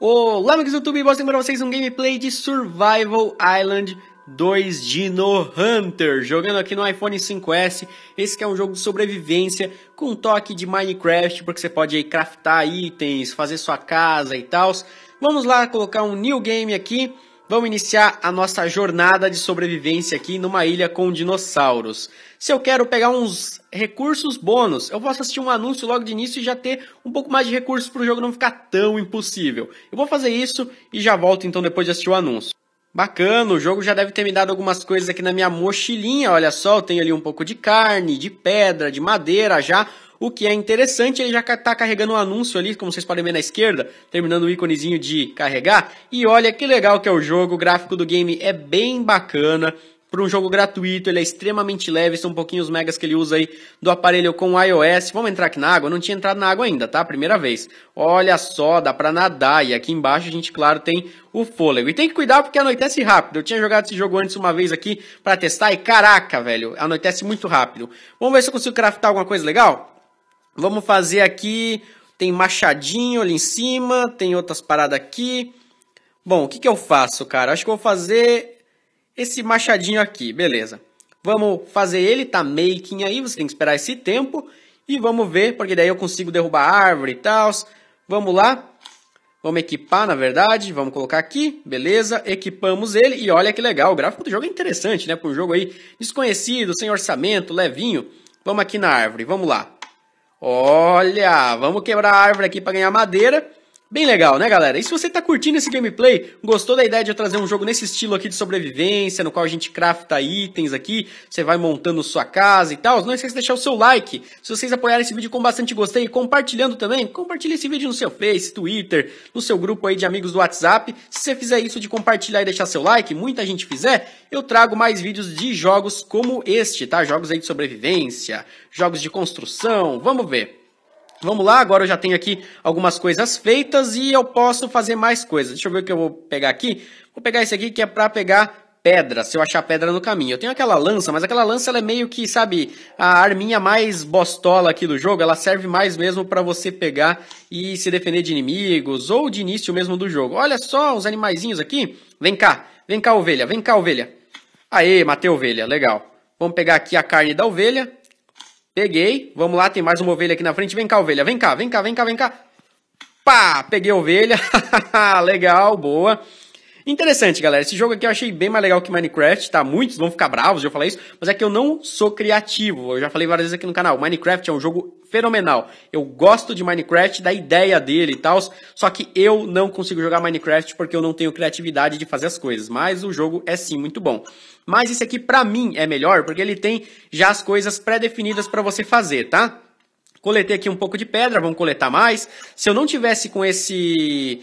Olá, amigos do YouTube, mostrando para vocês um gameplay de Survival Island 2 Dino Hunter, jogando aqui no iPhone 5S. Esse é um jogo de sobrevivência com toque de Minecraft, porque você pode aí craftar itens, fazer sua casa e tal. Vamos lá colocar um new game aqui. Vamos iniciar a nossa jornada de sobrevivência aqui numa ilha com dinossauros. Se eu quero pegar uns recursos bônus, eu posso assistir um anúncio logo de início e já ter um pouco mais de recursos para o jogo não ficar tão impossível. Eu vou fazer isso e já volto então depois de assistir o anúncio. Bacana, o jogo já deve ter me dado algumas coisas aqui na minha mochilinha, olha só, eu tenho ali um pouco de carne, de pedra, de madeira já, o que é interessante, ele já está carregando um anúncio ali, como vocês podem ver na esquerda, terminando o íconezinho de carregar, e olha que legal que é o jogo, o gráfico do game é bem bacana, para um jogo gratuito, ele é extremamente leve, são um pouquinho os megas que ele usa aí do aparelho com iOS. Vamos entrar aqui na água? Eu não tinha entrado na água ainda, tá? Primeira vez. Olha só, dá para nadar e aqui embaixo a gente, claro, tem o fôlego. E tem que cuidar porque anoitece rápido. Eu tinha jogado esse jogo antes uma vez aqui para testar e caraca, velho, anoitece muito rápido. Vamos ver se eu consigo craftar alguma coisa legal? Vamos fazer aqui, tem machadinho ali em cima, tem outras paradas aqui. Bom, o que que eu faço, cara? Acho que eu vou fazer esse machadinho aqui, beleza. Vamos fazer ele, tá making aí, você tem que esperar esse tempo. E vamos ver, porque daí eu consigo derrubar a árvore e tal. Vamos lá. Vamos equipar, na verdade. Vamos colocar aqui. Beleza. Equipamos ele. E olha que legal. O gráfico do jogo é interessante, né? Para um jogo aí desconhecido, sem orçamento, levinho. Vamos aqui na árvore. Vamos lá. Olha, vamos quebrar a árvore aqui para ganhar madeira. Bem legal, né, galera? E se você tá curtindo esse gameplay, gostou da ideia de eu trazer um jogo nesse estilo aqui de sobrevivência, no qual a gente crafta itens aqui, você vai montando sua casa e tal, não esqueça de deixar o seu like. Se vocês apoiarem esse vídeo com bastante gostei e compartilhando também, compartilhe esse vídeo no seu Face, Twitter, no seu grupo aí de amigos do WhatsApp. Se você fizer isso de compartilhar e deixar seu like, muita gente fizer, eu trago mais vídeos de jogos como este, tá? Jogos aí de sobrevivência, jogos de construção, vamos ver. Vamos lá, agora eu já tenho aqui algumas coisas feitas e eu posso fazer mais coisas. Deixa eu ver o que eu vou pegar aqui. Vou pegar esse aqui que é para pegar pedra, se eu achar pedra no caminho. Eu tenho aquela lança, mas aquela lança ela é meio que, sabe, a arminha mais bostola aqui do jogo. Ela serve mais mesmo para você pegar e se defender de inimigos ou de início mesmo do jogo. Olha só os animaizinhos aqui. Vem cá, vem cá ovelha, vem cá ovelha. Aê, matei ovelha, legal. Vamos pegar aqui a carne da ovelha. Peguei. Vamos lá, tem mais uma ovelha aqui na frente. Vem cá, ovelha. Vem cá, vem cá, vem cá, vem cá. Pá, peguei a ovelha. Legal, boa. Interessante, galera. Esse jogo aqui eu achei bem mais legal que Minecraft, tá? Muitos vão ficar bravos de eu falar isso, mas é que eu não sou criativo. Eu já falei várias vezes aqui no canal. Minecraft é um jogo fenomenal. Eu gosto de Minecraft, da ideia dele e tal, só que eu não consigo jogar Minecraft porque eu não tenho criatividade de fazer as coisas. Mas o jogo é sim muito bom. Mas esse aqui pra mim é melhor porque ele tem já as coisas pré-definidas para você fazer, tá? Coletei aqui um pouco de pedra, vamos coletar mais. Se eu não tivesse com esse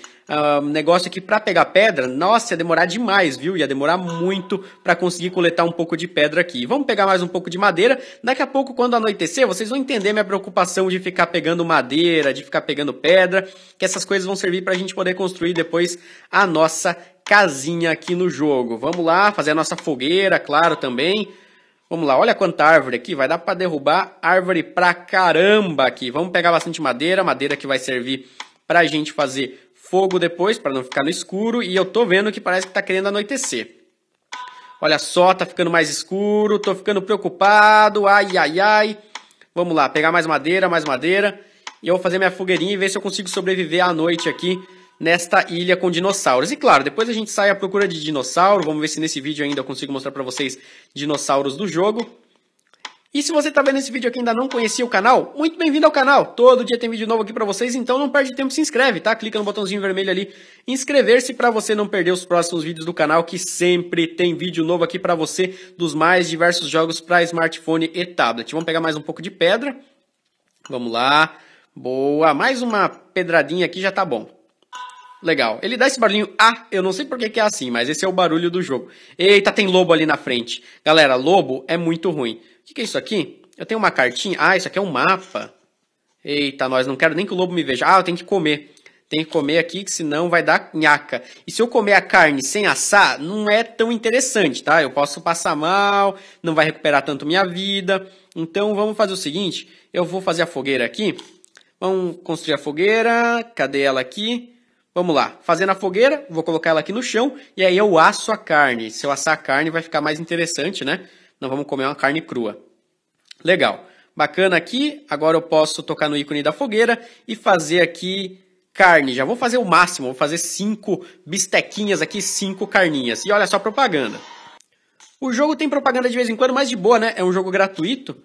um negócio aqui para pegar pedra, nossa, ia demorar demais, viu? Ia demorar muito para conseguir coletar um pouco de pedra aqui. Vamos pegar mais um pouco de madeira. Daqui a pouco, quando anoitecer, vocês vão entender minha preocupação de ficar pegando madeira, de ficar pegando pedra, que essas coisas vão servir para a gente poder construir depois a nossa casinha aqui no jogo. Vamos lá, fazer a nossa fogueira, claro, também. Vamos lá, olha quanta árvore aqui, vai dar para derrubar árvore pra caramba aqui. Vamos pegar bastante madeira, madeira que vai servir pra gente fazer fogo depois para não ficar no escuro e eu tô vendo que parece que tá querendo anoitecer. Olha só, tá ficando mais escuro, tô ficando preocupado. Ai ai ai. Vamos lá, pegar mais madeira, mais madeira e eu vou fazer minha fogueirinha e ver se eu consigo sobreviver à noite aqui nesta ilha com dinossauros. E claro, depois a gente sai à procura de dinossauro, vamos ver se nesse vídeo ainda eu consigo mostrar para vocês dinossauros do jogo. E se você está vendo esse vídeo aqui e ainda não conhecia o canal, muito bem-vindo ao canal. Todo dia tem vídeo novo aqui para vocês, então não perde tempo, se inscreve, tá? Clica no botãozinho vermelho ali, inscrever-se para você não perder os próximos vídeos do canal, que sempre tem vídeo novo aqui para você dos mais diversos jogos para smartphone e tablet. Vamos pegar mais um pouco de pedra. Vamos lá. Boa, mais uma pedradinha aqui já tá bom. Legal. Ele dá esse barulhinho A, ah, eu não sei porque que é assim, mas esse é o barulho do jogo. Eita, tem lobo ali na frente. Galera, lobo é muito ruim. O que, é isso aqui? Eu tenho uma cartinha. Ah, isso aqui é um mapa. Eita, nós não quero nem que o lobo me veja. Ah, eu tenho que comer. Tem que comer aqui, que senão vai dar nhaca. E se eu comer a carne sem assar, não é tão interessante, tá? Eu posso passar mal, não vai recuperar tanto minha vida. Então vamos fazer o seguinte: eu vou fazer a fogueira aqui. Vamos construir a fogueira. Cadê ela aqui? Vamos lá, fazendo a fogueira, vou colocar ela aqui no chão e aí eu asso a carne. Se eu assar a carne vai ficar mais interessante, né? Não vamos comer uma carne crua. Legal. Bacana aqui. Agora eu posso tocar no ícone da fogueira e fazer aqui carne. Já vou fazer o máximo, vou fazer cinco bistequinhas aqui, cinco carninhas. E olha só a propaganda. O jogo tem propaganda de vez em quando, mas de boa, né? É um jogo gratuito.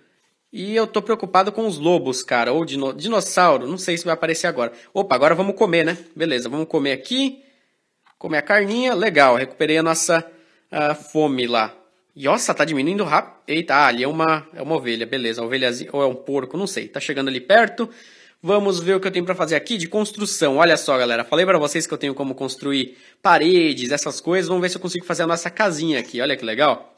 E eu tô preocupado com os lobos, cara. Ou dino... dinossauro. Não sei se vai aparecer agora. Opa, agora vamos comer, né? Beleza, vamos comer aqui. Comer a carninha. Legal, recuperei a nossa ah, fome lá. E Nossa, tá diminuindo rápido. Eita, ah, ali é uma, é uma ovelha, beleza. Ovelhazinha, ou é um porco, não sei. Tá chegando ali perto. Vamos ver o que eu tenho para fazer aqui de construção. Olha só, galera. Falei para vocês que eu tenho como construir paredes, essas coisas. Vamos ver se eu consigo fazer a nossa casinha aqui. Olha que legal.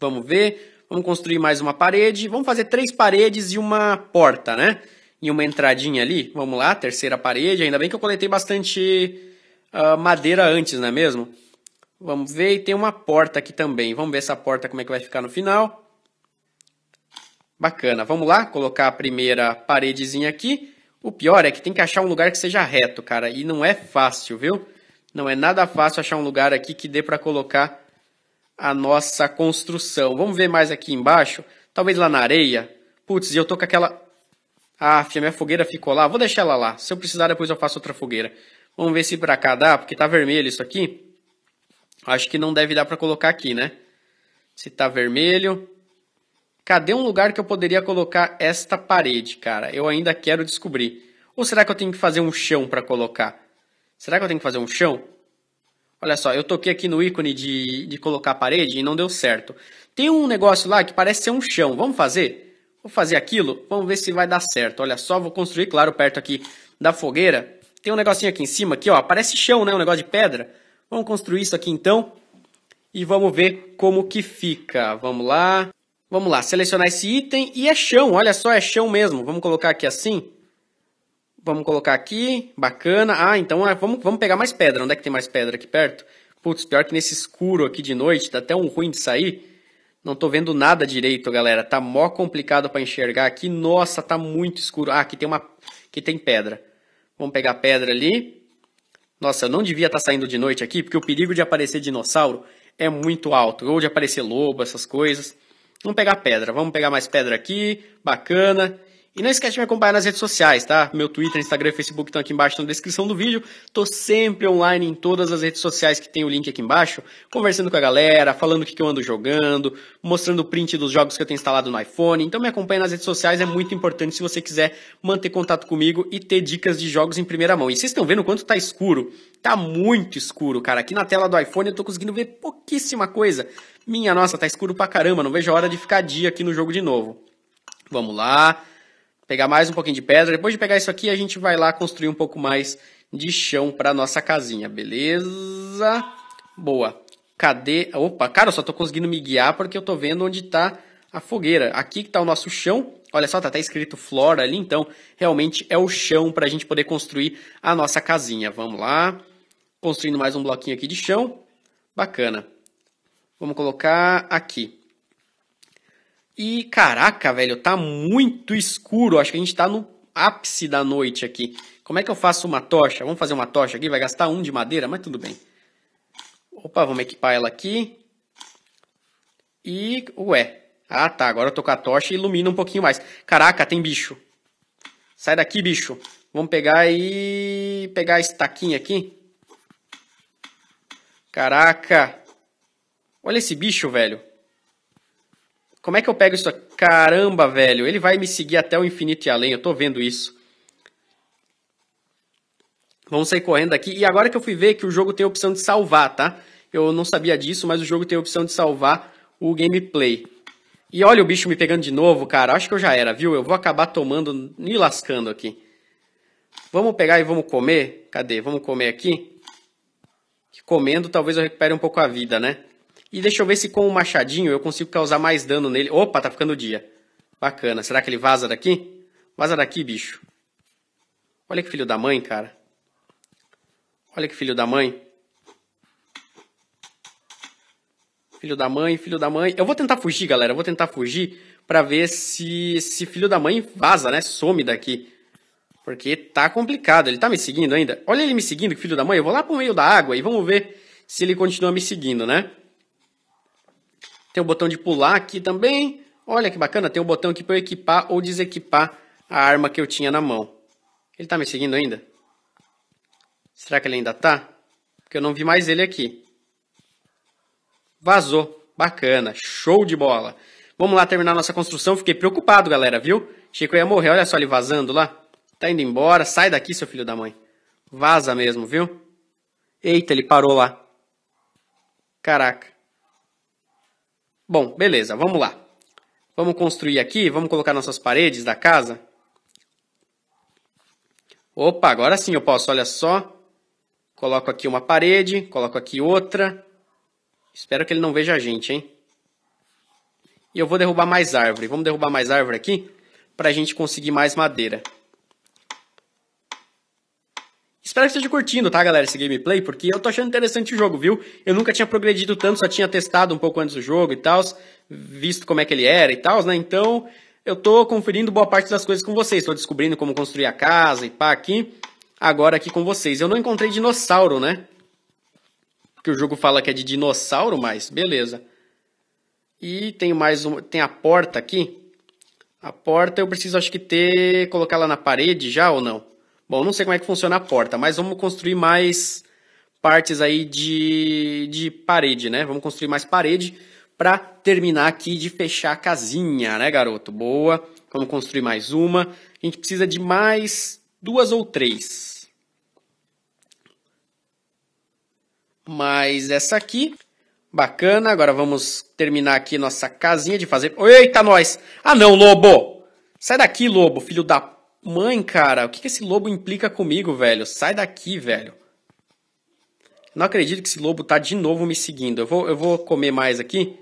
Vamos ver. Vamos construir mais uma parede. Vamos fazer três paredes e uma porta, né? E uma entradinha ali. Vamos lá, terceira parede. Ainda bem que eu coletei bastante uh, madeira antes, não é mesmo? Vamos ver, e tem uma porta aqui também. Vamos ver essa porta como é que vai ficar no final. Bacana, vamos lá, colocar a primeira paredezinha aqui. O pior é que tem que achar um lugar que seja reto, cara, e não é fácil, viu? Não é nada fácil achar um lugar aqui que dê para colocar a nossa construção. Vamos ver mais aqui embaixo, talvez lá na areia. Putz, eu tô com aquela... Ah, minha fogueira ficou lá, vou deixar ela lá. Se eu precisar, depois eu faço outra fogueira. Vamos ver se pra cá dá, porque tá vermelho isso aqui. Acho que não deve dar para colocar aqui, né? Se tá vermelho. Cadê um lugar que eu poderia colocar esta parede, cara? Eu ainda quero descobrir. Ou será que eu tenho que fazer um chão para colocar? Será que eu tenho que fazer um chão? Olha só, eu toquei aqui no ícone de, de colocar parede e não deu certo. Tem um negócio lá que parece ser um chão. Vamos fazer? Vou fazer aquilo? Vamos ver se vai dar certo. Olha só, vou construir, claro, perto aqui da fogueira. Tem um negocinho aqui em cima, aqui, ó. Parece chão, né? Um negócio de pedra. Vamos construir isso aqui então e vamos ver como que fica. Vamos lá. Vamos lá, selecionar esse item e é chão, olha só, é chão mesmo. Vamos colocar aqui assim. Vamos colocar aqui, bacana. Ah, então ah, vamos, vamos pegar mais pedra. Onde é que tem mais pedra aqui perto? Putz, pior que nesse escuro aqui de noite, tá até um ruim de sair. Não tô vendo nada direito, galera. Tá mó complicado para enxergar aqui. Nossa, tá muito escuro. Ah, aqui tem uma, aqui tem pedra. Vamos pegar pedra ali. Nossa, eu não devia estar tá saindo de noite aqui, porque o perigo de aparecer dinossauro é muito alto, ou de aparecer lobo, essas coisas. Vamos pegar pedra, vamos pegar mais pedra aqui, bacana. E não esquece de me acompanhar nas redes sociais, tá? Meu Twitter, Instagram e Facebook estão aqui embaixo na descrição do vídeo. Tô sempre online em todas as redes sociais que tem o link aqui embaixo, conversando com a galera, falando o que, que eu ando jogando, mostrando o print dos jogos que eu tenho instalado no iPhone. Então me acompanha nas redes sociais, é muito importante se você quiser manter contato comigo e ter dicas de jogos em primeira mão. E vocês estão vendo quanto tá escuro? Tá muito escuro, cara. Aqui na tela do iPhone eu tô conseguindo ver pouquíssima coisa. Minha nossa, tá escuro pra caramba, não vejo a hora de ficar dia aqui no jogo de novo. Vamos lá pegar mais um pouquinho de pedra. Depois de pegar isso aqui, a gente vai lá construir um pouco mais de chão para nossa casinha, beleza? Boa. Cadê? Opa, cara, eu só tô conseguindo me guiar porque eu tô vendo onde tá a fogueira. Aqui que tá o nosso chão. Olha só, tá até escrito flora ali, então realmente é o chão para a gente poder construir a nossa casinha. Vamos lá. Construindo mais um bloquinho aqui de chão. Bacana. Vamos colocar aqui. E caraca, velho, tá muito escuro. Acho que a gente tá no ápice da noite aqui. Como é que eu faço uma tocha? Vamos fazer uma tocha aqui, vai gastar um de madeira, mas tudo bem. Opa, vamos equipar ela aqui. E, ué. Ah, tá, agora eu tô com a tocha e ilumina um pouquinho mais. Caraca, tem bicho. Sai daqui, bicho. Vamos pegar e... pegar a estaquinha aqui. Caraca. Olha esse bicho, velho. Como é que eu pego isso? Caramba, velho, ele vai me seguir até o infinito e além, eu tô vendo isso. Vamos sair correndo daqui. E agora que eu fui ver que o jogo tem a opção de salvar, tá? Eu não sabia disso, mas o jogo tem a opção de salvar o gameplay. E olha o bicho me pegando de novo, cara. Acho que eu já era, viu? Eu vou acabar tomando, me lascando aqui. Vamos pegar e vamos comer? Cadê? Vamos comer aqui? Que comendo talvez eu recupere um pouco a vida, né? E deixa eu ver se com o machadinho eu consigo causar mais dano nele. Opa, tá ficando dia. Bacana. Será que ele vaza daqui? Vaza daqui, bicho. Olha que filho da mãe, cara. Olha que filho da mãe. Filho da mãe, filho da mãe. Eu vou tentar fugir, galera. Eu vou tentar fugir para ver se esse filho da mãe vaza, né? Some daqui. Porque tá complicado. Ele tá me seguindo ainda? Olha ele me seguindo, filho da mãe. Eu vou lá pro meio da água e vamos ver se ele continua me seguindo, né? Tem o botão de pular aqui também. Olha que bacana, tem um botão aqui para eu equipar ou desequipar a arma que eu tinha na mão. Ele está me seguindo ainda? Será que ele ainda está? Porque eu não vi mais ele aqui. Vazou. Bacana, show de bola. Vamos lá terminar nossa construção. Fiquei preocupado, galera, viu? Achei que eu ia morrer. Olha só ele vazando lá. Tá indo embora. Sai daqui, seu filho da mãe. Vaza mesmo, viu? Eita, ele parou lá. Caraca. Bom, beleza, vamos lá. Vamos construir aqui, vamos colocar nossas paredes da casa. Opa, agora sim eu posso, olha só. Coloco aqui uma parede, coloco aqui outra. Espero que ele não veja a gente, hein? E eu vou derrubar mais árvore. Vamos derrubar mais árvore aqui para a gente conseguir mais madeira. Espero que esteja curtindo, tá, galera, esse gameplay, porque eu tô achando interessante o jogo, viu? Eu nunca tinha progredido tanto, só tinha testado um pouco antes do jogo e tal, visto como é que ele era e tal, né? Então, eu tô conferindo boa parte das coisas com vocês, tô descobrindo como construir a casa e pá aqui, agora aqui com vocês. Eu não encontrei dinossauro, né? Porque o jogo fala que é de dinossauro, mas beleza. E tem mais um, tem a porta aqui. A porta eu preciso acho que ter, colocar ela na parede já ou não? Bom, não sei como é que funciona a porta, mas vamos construir mais partes aí de, de parede, né? Vamos construir mais parede para terminar aqui de fechar a casinha, né, garoto? Boa. Vamos construir mais uma. A gente precisa de mais duas ou três. Mais essa aqui. Bacana. Agora vamos terminar aqui nossa casinha de fazer. Eita, nós! Ah, não, lobo! Sai daqui, lobo, filho da Mãe, cara, o que, que esse lobo implica comigo, velho? Sai daqui, velho. Não acredito que esse lobo tá de novo me seguindo. Eu vou, eu vou comer mais aqui.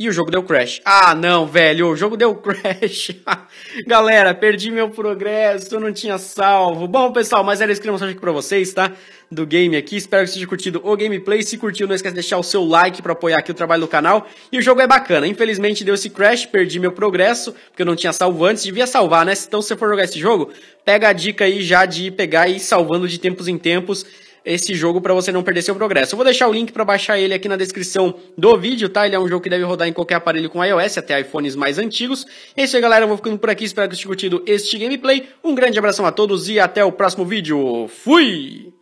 E o jogo deu crash. Ah, não, velho, o jogo deu crash. Galera, perdi meu progresso, não tinha salvo. Bom, pessoal, mas era isso que eu aqui pra vocês, tá? Do game aqui. Espero que vocês tenham curtido o gameplay. Se curtiu, não esquece de deixar o seu like pra apoiar aqui o trabalho do canal. E o jogo é bacana. Infelizmente deu esse crash, perdi meu progresso, porque eu não tinha salvo antes. Devia salvar, né? Então, se você for jogar esse jogo, pega a dica aí já de pegar e ir salvando de tempos em tempos esse jogo para você não perder seu progresso. Eu vou deixar o link para baixar ele aqui na descrição do vídeo, tá? Ele é um jogo que deve rodar em qualquer aparelho com iOS, até iPhones mais antigos. É isso aí, galera. Eu vou ficando por aqui. Espero que vocês tenham curtido este gameplay. Um grande abração a todos e até o próximo vídeo. Fui!